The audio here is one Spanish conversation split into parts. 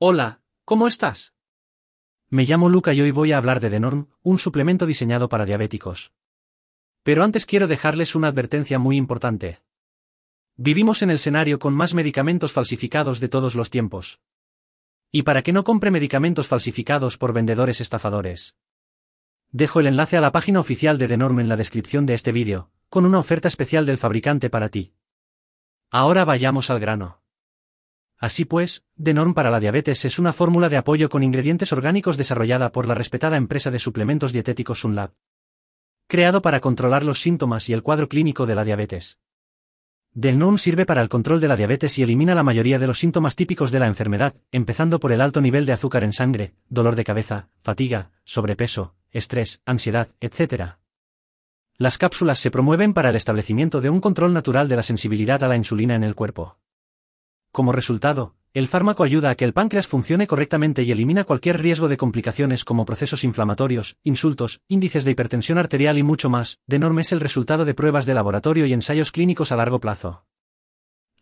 Hola, ¿cómo estás? Me llamo Luca y hoy voy a hablar de Denorm, un suplemento diseñado para diabéticos. Pero antes quiero dejarles una advertencia muy importante. Vivimos en el escenario con más medicamentos falsificados de todos los tiempos. Y para que no compre medicamentos falsificados por vendedores estafadores. Dejo el enlace a la página oficial de Denorm en la descripción de este vídeo, con una oferta especial del fabricante para ti. Ahora vayamos al grano. Así pues, Denorm para la diabetes es una fórmula de apoyo con ingredientes orgánicos desarrollada por la respetada empresa de suplementos dietéticos Sunlab. Creado para controlar los síntomas y el cuadro clínico de la diabetes. Denorm sirve para el control de la diabetes y elimina la mayoría de los síntomas típicos de la enfermedad, empezando por el alto nivel de azúcar en sangre, dolor de cabeza, fatiga, sobrepeso, estrés, ansiedad, etc. Las cápsulas se promueven para el establecimiento de un control natural de la sensibilidad a la insulina en el cuerpo. Como resultado, el fármaco ayuda a que el páncreas funcione correctamente y elimina cualquier riesgo de complicaciones como procesos inflamatorios, insultos, índices de hipertensión arterial y mucho más. De enorme es el resultado de pruebas de laboratorio y ensayos clínicos a largo plazo.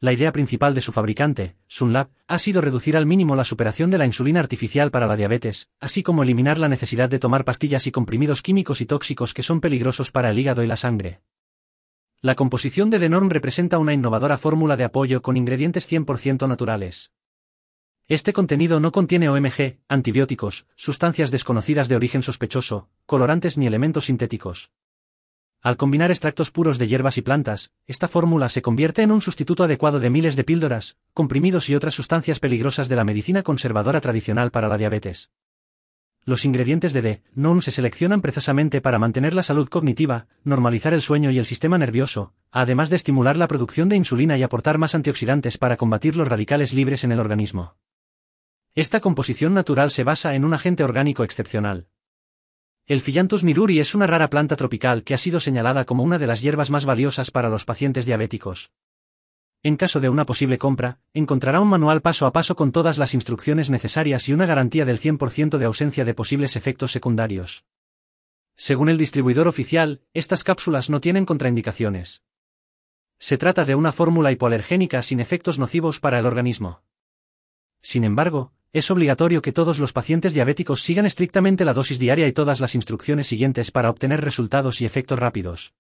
La idea principal de su fabricante, Sunlab, ha sido reducir al mínimo la superación de la insulina artificial para la diabetes, así como eliminar la necesidad de tomar pastillas y comprimidos químicos y tóxicos que son peligrosos para el hígado y la sangre. La composición de Lenorm representa una innovadora fórmula de apoyo con ingredientes 100% naturales. Este contenido no contiene OMG, antibióticos, sustancias desconocidas de origen sospechoso, colorantes ni elementos sintéticos. Al combinar extractos puros de hierbas y plantas, esta fórmula se convierte en un sustituto adecuado de miles de píldoras, comprimidos y otras sustancias peligrosas de la medicina conservadora tradicional para la diabetes. Los ingredientes de D. non se seleccionan precisamente para mantener la salud cognitiva, normalizar el sueño y el sistema nervioso, además de estimular la producción de insulina y aportar más antioxidantes para combatir los radicales libres en el organismo. Esta composición natural se basa en un agente orgánico excepcional. El Phyllanthus miruri es una rara planta tropical que ha sido señalada como una de las hierbas más valiosas para los pacientes diabéticos en caso de una posible compra, encontrará un manual paso a paso con todas las instrucciones necesarias y una garantía del 100% de ausencia de posibles efectos secundarios. Según el distribuidor oficial, estas cápsulas no tienen contraindicaciones. Se trata de una fórmula hipoalergénica sin efectos nocivos para el organismo. Sin embargo, es obligatorio que todos los pacientes diabéticos sigan estrictamente la dosis diaria y todas las instrucciones siguientes para obtener resultados y efectos rápidos.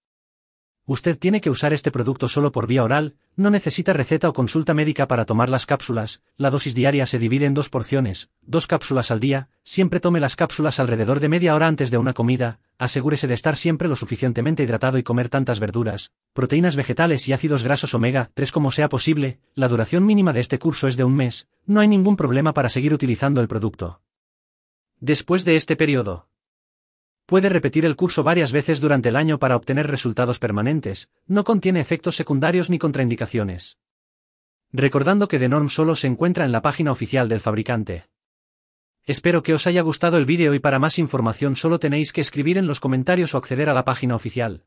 Usted tiene que usar este producto solo por vía oral, no necesita receta o consulta médica para tomar las cápsulas, la dosis diaria se divide en dos porciones, dos cápsulas al día, siempre tome las cápsulas alrededor de media hora antes de una comida, asegúrese de estar siempre lo suficientemente hidratado y comer tantas verduras, proteínas vegetales y ácidos grasos omega 3 como sea posible, la duración mínima de este curso es de un mes, no hay ningún problema para seguir utilizando el producto. Después de este periodo, Puede repetir el curso varias veces durante el año para obtener resultados permanentes, no contiene efectos secundarios ni contraindicaciones. Recordando que Denorm solo se encuentra en la página oficial del fabricante. Espero que os haya gustado el vídeo y para más información solo tenéis que escribir en los comentarios o acceder a la página oficial.